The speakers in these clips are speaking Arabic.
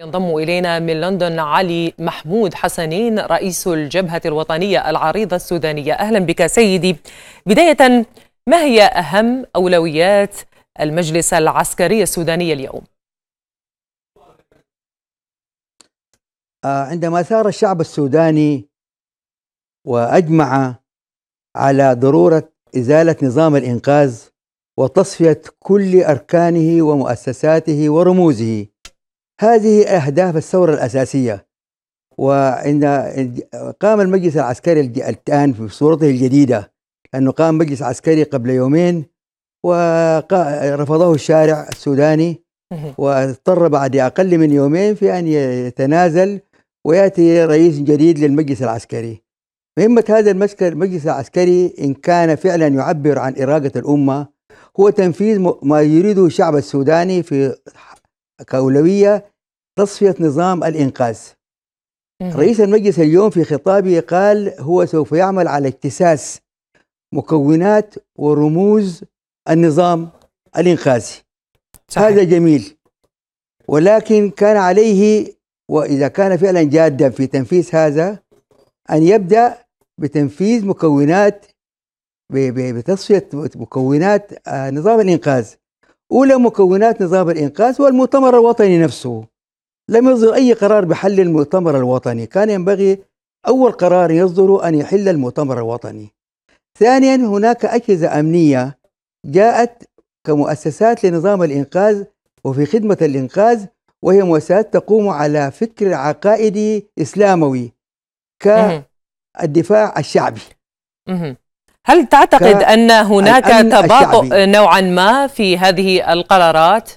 ينضم إلينا من لندن علي محمود حسنين رئيس الجبهة الوطنية العريضة السودانية أهلا بك سيدي بداية ما هي أهم أولويات المجلس العسكري السوداني اليوم؟ آه، عندما ثار الشعب السوداني وأجمع على ضرورة إزالة نظام الإنقاذ وتصفية كل أركانه ومؤسساته ورموزه هذه أهداف الثورة الأساسية وعند قام المجلس العسكري الآن في صورته الجديدة أنه قام مجلس عسكري قبل يومين ورفضه الشارع السوداني واضطر بعد أقل من يومين في أن يتنازل ويأتي رئيس جديد للمجلس العسكري مهمة هذا المجلس العسكري إن كان فعلا يعبر عن إرادة الأمة هو تنفيذ ما يريده الشعب السوداني في كأولوية تصفية نظام الإنقاذ إيه. رئيس المجلس اليوم في خطابه قال هو سوف يعمل على اكتساس مكونات ورموز النظام الإنقاذي صحيح. هذا جميل ولكن كان عليه وإذا كان فعلا جادا في تنفيذ هذا أن يبدأ بتنفيذ مكونات بتصفية مكونات آه، نظام الإنقاذ أولى مكونات نظام الإنقاذ هو المؤتمر الوطني نفسه لم يصدر أي قرار بحل المؤتمر الوطني كان ينبغي أول قرار يصدر أن يحل المؤتمر الوطني ثانيا هناك أجهزة أمنية جاءت كمؤسسات لنظام الإنقاذ وفي خدمة الإنقاذ وهي مؤسسات تقوم على فكر عقائدي إسلاموي كالدفاع الشعبي هل تعتقد أن هناك تباطؤ نوعا ما في هذه القرارات؟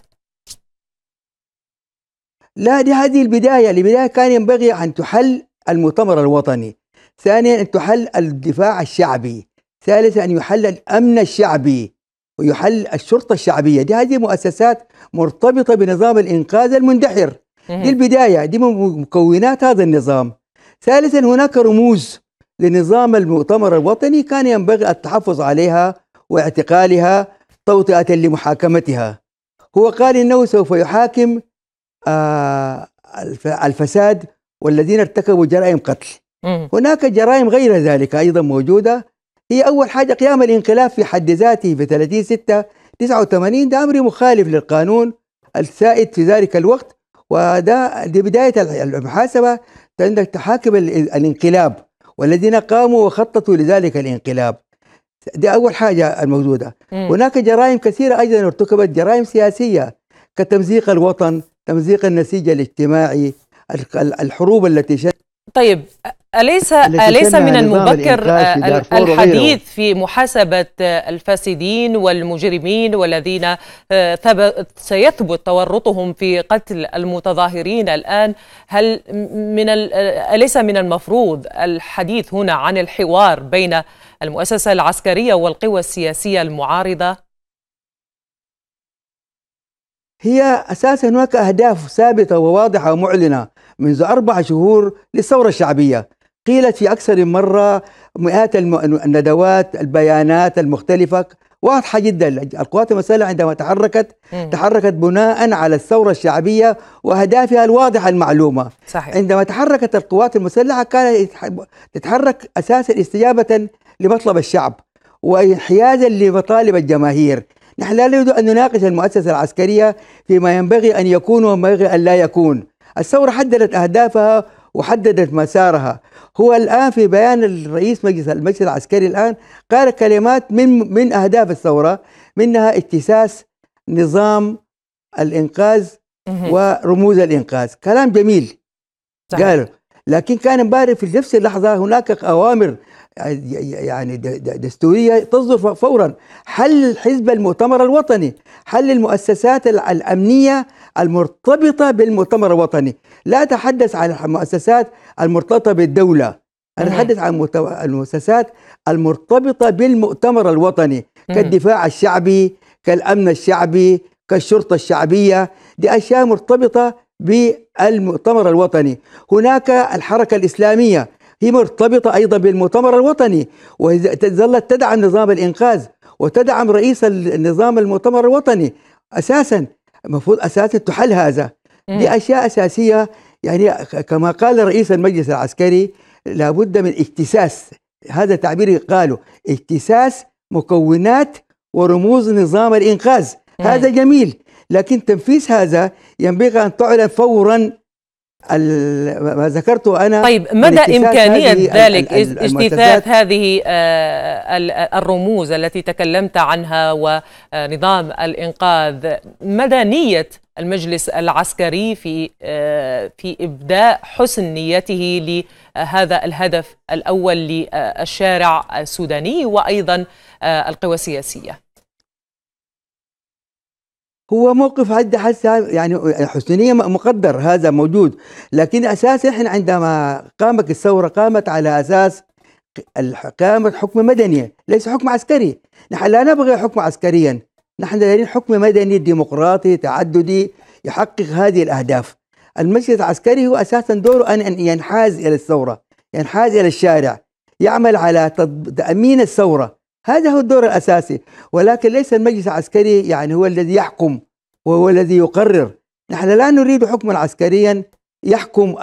لا لهذه البداية البداية كان ينبغي أن تحل المؤتمر الوطني ثانيا أن تحل الدفاع الشعبي ثالثا أن يحل الأمن الشعبي ويحل الشرطة الشعبية دي هذه مؤسسات مرتبطة بنظام الإنقاذ المندحر دي البداية دي مكونات هذا النظام ثالثا هناك رموز لنظام المؤتمر الوطني كان ينبغي التحفظ عليها واعتقالها توطئة لمحاكمتها هو قال إنه سوف يحاكم آه، الفساد والذين ارتكبوا جرائم قتل هناك جرائم غير ذلك أيضا موجودة هي أول حاجة قيام الانقلاب في حد ذاته في 30 6 89 ده أمر مخالف للقانون السائد في ذلك الوقت وده دي بداية المحاسبة عندك تحاكم الانقلاب والذين قاموا وخططوا لذلك الانقلاب دي أول حاجة الموجودة مم. هناك جرائم كثيرة أيضا ارتكبت جرائم سياسية كتمزيق الوطن تمزيق النسيج الاجتماعي الحروب التي شهدت طيب أليس أليس من المبكر الحديث في محاسبة الفاسدين والمجرمين والذين آه، سيثبت تورطهم في قتل المتظاهرين الآن هل من أليس من المفروض الحديث هنا عن الحوار بين المؤسسة العسكرية والقوى السياسية المعارضة؟ هي أساسا هناك أهداف ثابتة وواضحة ومعلنة منذ أربع شهور للثورة الشعبية قيلت في أكثر من مرة مئات الندوات البيانات المختلفة واضحة جدا القوات المسلحة عندما تحركت مم. تحركت بناء على الثورة الشعبية وأهدافها الواضحة المعلومة صحيح. عندما تحركت القوات المسلحة كانت تتحرك أساسا استجابة لمطلب الشعب وانحيازا لمطالب الجماهير نحن لا نريد أن نناقش المؤسسة العسكرية فيما ينبغي أن يكون وما ينبغي أن لا يكون الثورة حددت أهدافها وحددت مسارها هو الآن في بيان الرئيس مجلس المجلس العسكري الآن قال كلمات من من أهداف الثورة منها اتساس نظام الإنقاذ ورموز الإنقاذ كلام جميل قال لكن كان امبارح في نفس اللحظة هناك أوامر يعني دستوريه تصدر فورا حل حزب المؤتمر الوطني حل المؤسسات الامنيه المرتبطه بالمؤتمر الوطني لا اتحدث عن المؤسسات المرتبطه بالدوله انا اتحدث عن المؤسسات المرتبطه بالمؤتمر الوطني كالدفاع الشعبي كالامن الشعبي كالشرطه الشعبيه دي اشياء مرتبطه بالمؤتمر الوطني هناك الحركه الاسلاميه هي مرتبطة أيضا بالمؤتمر الوطني وظلت تدعم نظام الإنقاذ وتدعم رئيس النظام المؤتمر الوطني أساسا المفروض أساسا تحل هذا دي إيه. أشياء أساسية يعني كما قال رئيس المجلس العسكري لابد من اكتساس هذا تعبير قالوا اكتساس مكونات ورموز نظام الإنقاذ إيه. هذا جميل لكن تنفيذ هذا ينبغي أن تعلن فورا ما ذكرته انا طيب مدى امكانيه ذلك اجتثاث هذه آه، الرموز التي تكلمت عنها ونظام الانقاذ مدى نيه المجلس العسكري في آه، في ابداء حسن نيته لهذا الهدف الاول للشارع السوداني وايضا آه، القوى السياسيه هو موقف حد حسا يعني حسنية مقدر هذا موجود لكن أساسا إحنا عندما قامت الثورة قامت على أساس قامت حكم مدني ليس حكم عسكري نحن لا نبغي حكم عسكريا نحن دارين حكم مدني ديمقراطي تعددي يحقق هذه الأهداف المجلس العسكري هو أساسا دوره أن ينحاز إلى الثورة ينحاز إلى الشارع يعمل على تأمين الثورة هذا هو الدور الأساسي ولكن ليس المجلس العسكري يعني هو الذي يحكم وهو الذي يقرر نحن لا نريد حكما عسكريا يحكم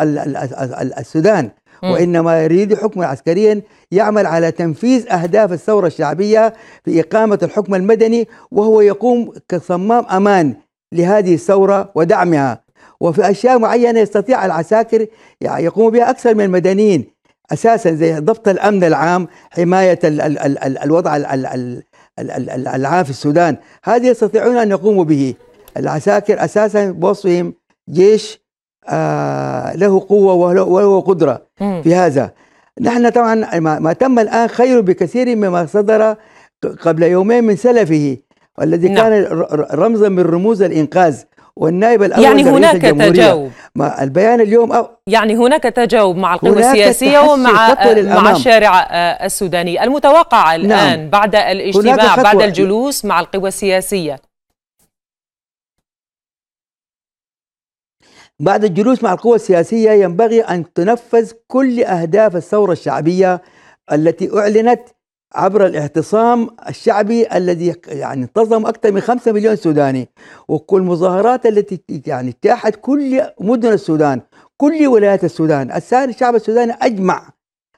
السودان وإنما يريد حكما عسكريا يعمل على تنفيذ أهداف الثورة الشعبية في إقامة الحكم المدني وهو يقوم كصمام أمان لهذه الثورة ودعمها وفي أشياء معينة يستطيع العساكر يعني يقوم بها أكثر من المدنيين اساسا زي ضبط الامن العام حمايه الوضع العام في السودان هذا يستطيعون ان يقوموا به العساكر اساسا بوصفهم جيش آه له قوه وله قدره في هذا نحن طبعا ما تم الان خير بكثير مما صدر قبل يومين من سلفه والذي نعم. كان رمزا من رموز الانقاذ والنائب الاول يعني هناك تجاوب ما البيان اليوم أو يعني هناك تجاوب مع القوى السياسيه ومع آه، مع الشارع آه، السوداني المتوقع الان نعم. بعد الاجتماع بعد الجلوس مع القوى السياسيه بعد الجلوس مع القوى السياسيه ينبغي ان تنفذ كل اهداف الثوره الشعبيه التي اعلنت عبر الاعتصام الشعبي الذي يعني انتظم اكثر من 5 مليون سوداني والمظاهرات التي يعني اجتاحت كل مدن السودان كل ولايات السودان السائر الشعب السوداني اجمع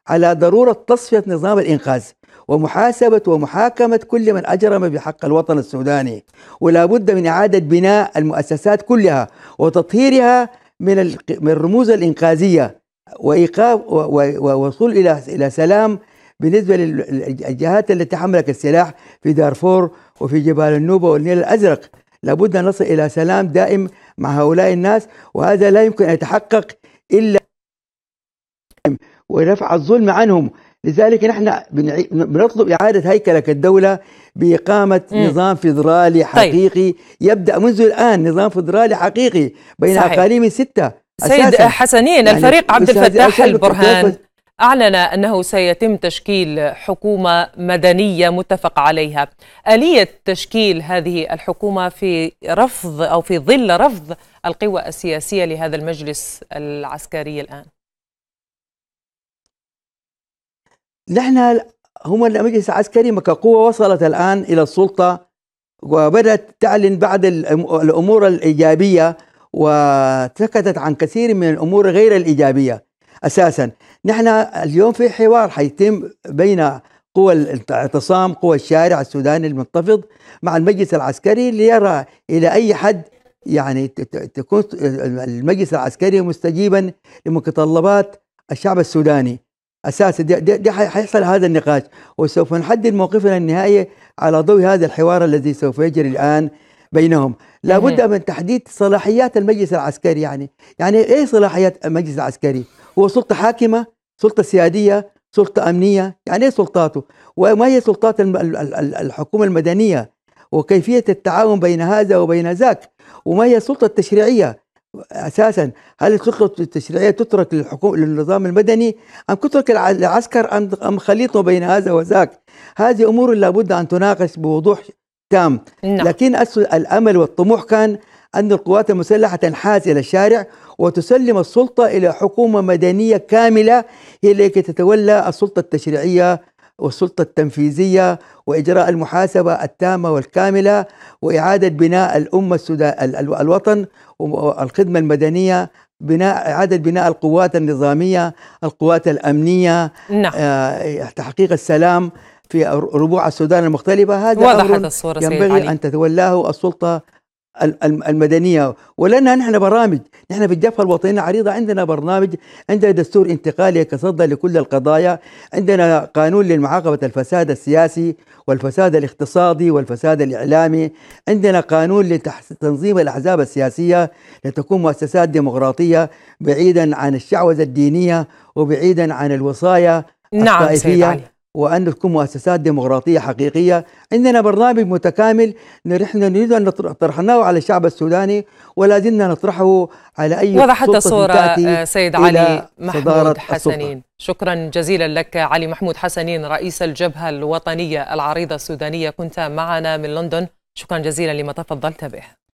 على ضروره تصفيه نظام الانقاذ ومحاسبة ومحاكمة كل من أجرم بحق الوطن السوداني ولا بد من إعادة بناء المؤسسات كلها وتطهيرها من من الرموز الإنقاذية وإيقاف ووصول إلى إلى سلام بالنسبة للجهات التي حملت السلاح في دارفور وفي جبال النوبة والنيل الأزرق لابد أن نصل إلى سلام دائم مع هؤلاء الناس وهذا لا يمكن أن يتحقق إلا ورفع الظلم عنهم لذلك نحن بنطلب إعادة هيكلة الدولة بإقامة م. نظام فيدرالي طيب. حقيقي طيب. يبدأ منذ الآن نظام فيدرالي حقيقي بين أقاليم سته سيد أساساً. حسنين يعني الفريق عبد الفتاح البرهان أعلن أنه سيتم تشكيل حكومة مدنية متفق عليها آلية تشكيل هذه الحكومة في رفض أو في ظل رفض القوى السياسية لهذا المجلس العسكري الآن نحن هم المجلس العسكري كقوة وصلت الآن إلى السلطة وبدأت تعلن بعض الأمور الإيجابية وسكتت عن كثير من الأمور غير الإيجابية أساسا نحن اليوم في حوار حيتم بين قوى الاعتصام قوى الشارع السوداني المنتفض مع المجلس العسكري ليرى الى اي حد يعني تكون المجلس العسكري مستجيبا لمتطلبات الشعب السوداني اساسا دي, دي, دي حيحصل هذا النقاش وسوف نحدد موقفنا النهائي على ضوء هذا الحوار الذي سوف يجري الان بينهم لابد من تحديد صلاحيات المجلس العسكري يعني يعني ايه صلاحيات المجلس العسكري هو سلطة حاكمة سلطة سيادية سلطة أمنية يعني إيه سلطاته وما هي سلطات الحكومة المدنية وكيفية التعاون بين هذا وبين ذاك وما هي السلطة التشريعية أساسا هل السلطة التشريعية تترك للحكومة للنظام المدني أم تترك العسكر أم خليط بين هذا وذاك هذه أمور لابد أن تناقش بوضوح تام نعم. لكن الأمل والطموح كان أن القوات المسلحة تنحاز إلى الشارع وتسلم السلطة إلى حكومة مدنية كاملة هي التي تتولى السلطة التشريعية والسلطة التنفيذية وإجراء المحاسبة التامة والكاملة وإعادة بناء الأمة السودان الوطن والخدمة المدنية بناء إعادة بناء القوات النظامية القوات الأمنية نعم. آه، تحقيق السلام في ربوع السودان المختلفة هذا وضحت الصورة ينبغي أن تتولاه السلطة المدنيه ولنا نحن برامج نحن في الجبهه الوطنيه العريضه عندنا برنامج عندنا دستور انتقالي يتصدى لكل القضايا عندنا قانون لمعاقبه الفساد السياسي والفساد الاقتصادي والفساد الاعلامي عندنا قانون لتنظيم الاحزاب السياسيه لتكون مؤسسات ديمقراطيه بعيدا عن الشعوذه الدينيه وبعيدا عن الوصايا نعم الطائفيه وأن تكون مؤسسات ديمقراطية حقيقية عندنا برنامج متكامل نحن نريد أن طرحناه على الشعب السوداني ولا زلنا نطرحه على أي وضحت الصورة آه، سيد علي محمود حسنين شكرا جزيلا لك علي محمود حسنين رئيس الجبهة الوطنية العريضة السودانية كنت معنا من لندن شكرا جزيلا لما تفضلت به